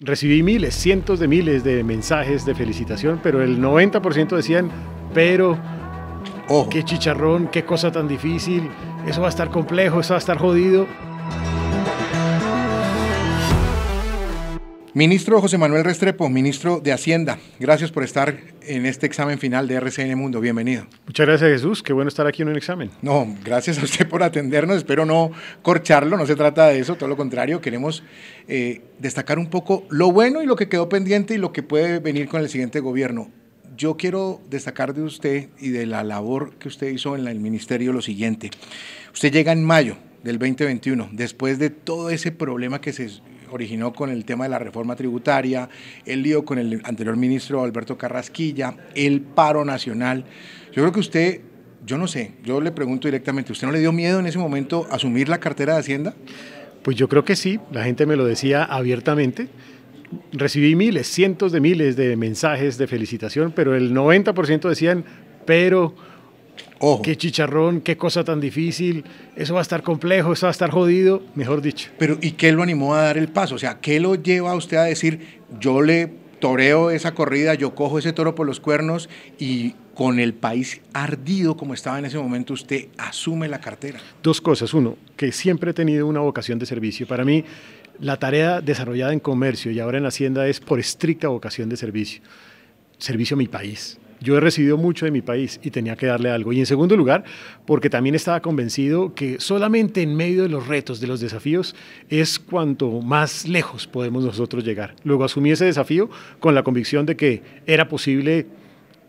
Recibí miles, cientos de miles de mensajes de felicitación, pero el 90% decían, pero, qué chicharrón, qué cosa tan difícil, eso va a estar complejo, eso va a estar jodido. Ministro José Manuel Restrepo, ministro de Hacienda, gracias por estar en este examen final de RCN Mundo. Bienvenido. Muchas gracias, Jesús. Qué bueno estar aquí en un examen. No, gracias a usted por atendernos. Espero no corcharlo, no se trata de eso, todo lo contrario. Queremos eh, destacar un poco lo bueno y lo que quedó pendiente y lo que puede venir con el siguiente gobierno. Yo quiero destacar de usted y de la labor que usted hizo en el ministerio lo siguiente. Usted llega en mayo del 2021, después de todo ese problema que se originó con el tema de la reforma tributaria, el lío con el anterior ministro Alberto Carrasquilla, el paro nacional. Yo creo que usted, yo no sé, yo le pregunto directamente, ¿usted no le dio miedo en ese momento asumir la cartera de Hacienda? Pues yo creo que sí, la gente me lo decía abiertamente recibí miles, cientos de miles de mensajes de felicitación, pero el 90% decían, pero Qué chicharrón, qué cosa tan difícil, eso va a estar complejo, eso va a estar jodido, mejor dicho. Pero ¿y qué lo animó a dar el paso? O sea, ¿qué lo lleva a usted a decir, yo le toreo esa corrida, yo cojo ese toro por los cuernos y con el país ardido como estaba en ese momento, usted asume la cartera? Dos cosas. Uno, que siempre he tenido una vocación de servicio. Para mí, la tarea desarrollada en comercio y ahora en Hacienda es por estricta vocación de servicio. Servicio a mi país, yo he recibido mucho de mi país y tenía que darle algo. Y en segundo lugar, porque también estaba convencido que solamente en medio de los retos, de los desafíos, es cuanto más lejos podemos nosotros llegar. Luego asumí ese desafío con la convicción de que era posible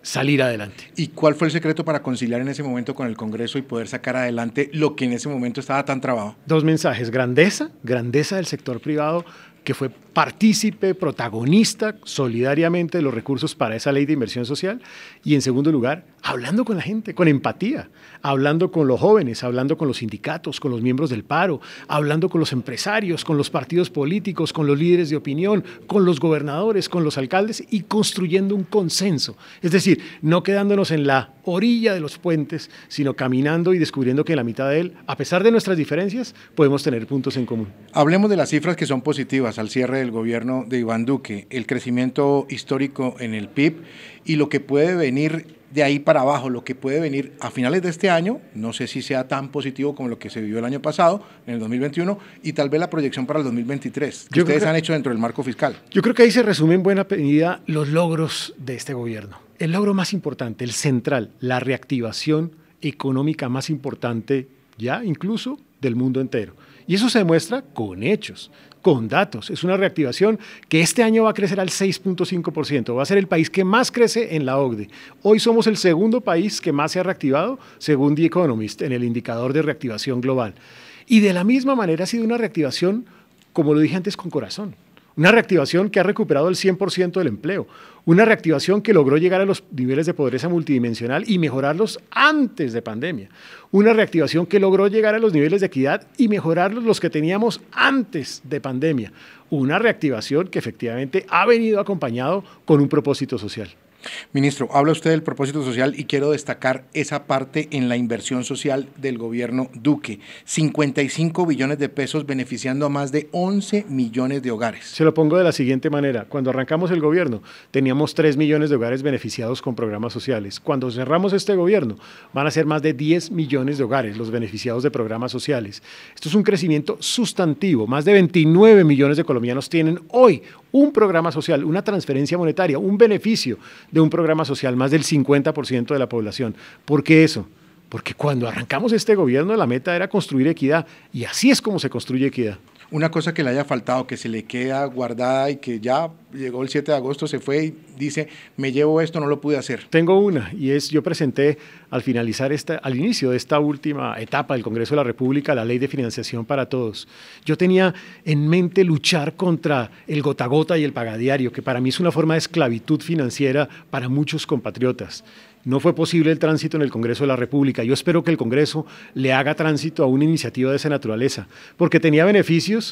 salir adelante. ¿Y cuál fue el secreto para conciliar en ese momento con el Congreso y poder sacar adelante lo que en ese momento estaba tan trabado? Dos mensajes, grandeza, grandeza del sector privado, que fue partícipe, protagonista solidariamente de los recursos para esa ley de inversión social. Y en segundo lugar, hablando con la gente, con empatía, hablando con los jóvenes, hablando con los sindicatos, con los miembros del paro, hablando con los empresarios, con los partidos políticos, con los líderes de opinión, con los gobernadores, con los alcaldes y construyendo un consenso. Es decir, no quedándonos en la orilla de los puentes, sino caminando y descubriendo que en la mitad de él, a pesar de nuestras diferencias, podemos tener puntos en común. Hablemos de las cifras que son positivas al cierre del gobierno de Iván Duque, el crecimiento histórico en el PIB y lo que puede venir de ahí para abajo, lo que puede venir a finales de este año, no sé si sea tan positivo como lo que se vivió el año pasado, en el 2021, y tal vez la proyección para el 2023, que ustedes han hecho dentro del marco fiscal. Yo creo que ahí se resumen en buena medida los logros de este gobierno. El logro más importante, el central, la reactivación económica más importante ya incluso del mundo entero. Y eso se demuestra con hechos, con datos. Es una reactivación que este año va a crecer al 6.5%. Va a ser el país que más crece en la OCDE. Hoy somos el segundo país que más se ha reactivado, según The Economist, en el indicador de reactivación global. Y de la misma manera ha sido una reactivación, como lo dije antes, con corazón. Una reactivación que ha recuperado el 100% del empleo. Una reactivación que logró llegar a los niveles de pobreza multidimensional y mejorarlos antes de pandemia. Una reactivación que logró llegar a los niveles de equidad y mejorarlos los que teníamos antes de pandemia. Una reactivación que efectivamente ha venido acompañado con un propósito social. Ministro, habla usted del propósito social y quiero destacar esa parte en la inversión social del gobierno Duque. 55 billones de pesos beneficiando a más de 11 millones de hogares. Se lo pongo de la siguiente manera. Cuando arrancamos el gobierno teníamos 3 millones de hogares beneficiados con programas sociales. Cuando cerramos este gobierno van a ser más de 10 millones de hogares los beneficiados de programas sociales. Esto es un crecimiento sustantivo. Más de 29 millones de colombianos tienen hoy un programa social, una transferencia monetaria, un beneficio de un programa social, más del 50% de la población. ¿Por qué eso? Porque cuando arrancamos este gobierno la meta era construir equidad y así es como se construye equidad una cosa que le haya faltado, que se le queda guardada y que ya llegó el 7 de agosto, se fue y dice, me llevo esto, no lo pude hacer. Tengo una, y es, yo presenté al finalizar esta, al inicio de esta última etapa del Congreso de la República, la ley de financiación para todos. Yo tenía en mente luchar contra el gota gota y el pagadiario, que para mí es una forma de esclavitud financiera para muchos compatriotas. No fue posible el tránsito en el Congreso de la República. Yo espero que el Congreso le haga tránsito a una iniciativa de esa naturaleza, porque tenía beneficios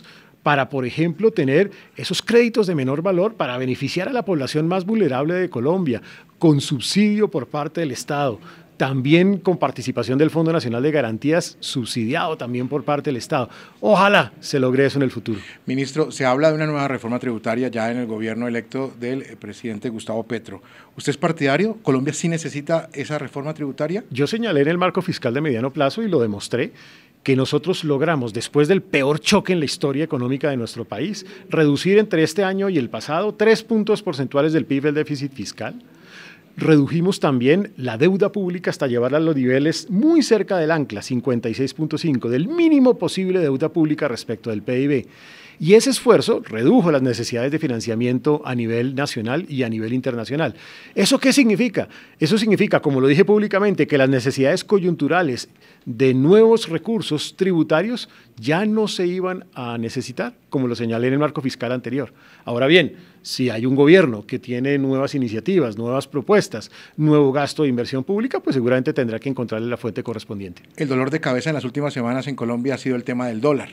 para, por ejemplo, tener esos créditos de menor valor para beneficiar a la población más vulnerable de Colombia, con subsidio por parte del Estado también con participación del Fondo Nacional de Garantías, subsidiado también por parte del Estado. Ojalá se logre eso en el futuro. Ministro, se habla de una nueva reforma tributaria ya en el gobierno electo del eh, presidente Gustavo Petro. ¿Usted es partidario? ¿Colombia sí necesita esa reforma tributaria? Yo señalé en el marco fiscal de mediano plazo y lo demostré que nosotros logramos, después del peor choque en la historia económica de nuestro país, reducir entre este año y el pasado tres puntos porcentuales del PIB el déficit fiscal. Redujimos también la deuda pública hasta llevarla a los niveles muy cerca del ancla, 56.5, del mínimo posible deuda pública respecto del PIB. Y ese esfuerzo redujo las necesidades de financiamiento a nivel nacional y a nivel internacional. ¿Eso qué significa? Eso significa, como lo dije públicamente, que las necesidades coyunturales de nuevos recursos tributarios ya no se iban a necesitar, como lo señalé en el marco fiscal anterior. Ahora bien, si hay un gobierno que tiene nuevas iniciativas, nuevas propuestas, nuevo gasto de inversión pública, pues seguramente tendrá que encontrarle la fuente correspondiente. El dolor de cabeza en las últimas semanas en Colombia ha sido el tema del dólar.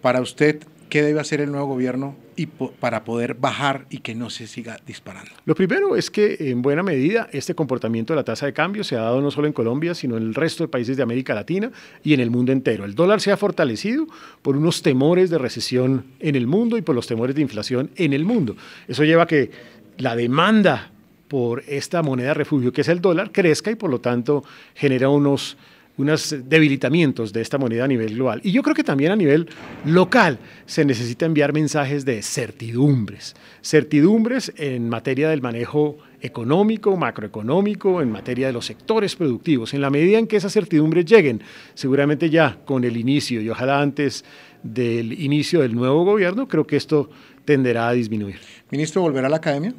Para usted, ¿qué debe hacer el nuevo gobierno y para poder bajar y que no se siga disparando? Lo primero es que en buena medida este comportamiento de la tasa de cambio se ha dado no solo en Colombia, sino en el resto de países de América Latina y en el mundo entero. El dólar se ha fortalecido por unos temores de recesión en el mundo y por los temores de inflación en el mundo. Eso lleva a que la demanda por esta moneda refugio que es el dólar crezca y por lo tanto genera unos unos debilitamientos de esta moneda a nivel global. Y yo creo que también a nivel local se necesita enviar mensajes de certidumbres, certidumbres en materia del manejo económico, macroeconómico, en materia de los sectores productivos. En la medida en que esas certidumbres lleguen, seguramente ya con el inicio y ojalá antes del inicio del nuevo gobierno, creo que esto tenderá a disminuir. Ministro, ¿volverá a la academia?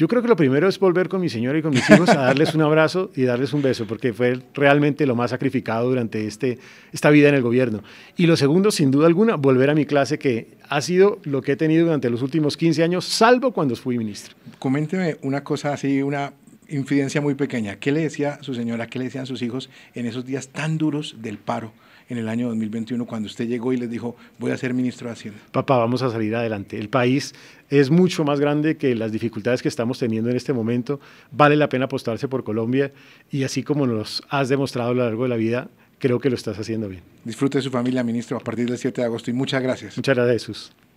Yo creo que lo primero es volver con mi señora y con mis hijos a darles un abrazo y darles un beso, porque fue realmente lo más sacrificado durante este, esta vida en el gobierno. Y lo segundo, sin duda alguna, volver a mi clase, que ha sido lo que he tenido durante los últimos 15 años, salvo cuando fui ministro. Coménteme una cosa así, una infidencia muy pequeña. ¿Qué le decía su señora, qué le decían sus hijos en esos días tan duros del paro? en el año 2021 cuando usted llegó y les dijo, voy a ser ministro de Hacienda? Papá, vamos a salir adelante. El país es mucho más grande que las dificultades que estamos teniendo en este momento. Vale la pena apostarse por Colombia y así como nos has demostrado a lo largo de la vida, creo que lo estás haciendo bien. Disfrute de su familia, ministro, a partir del 7 de agosto y muchas gracias. Muchas gracias, Jesús.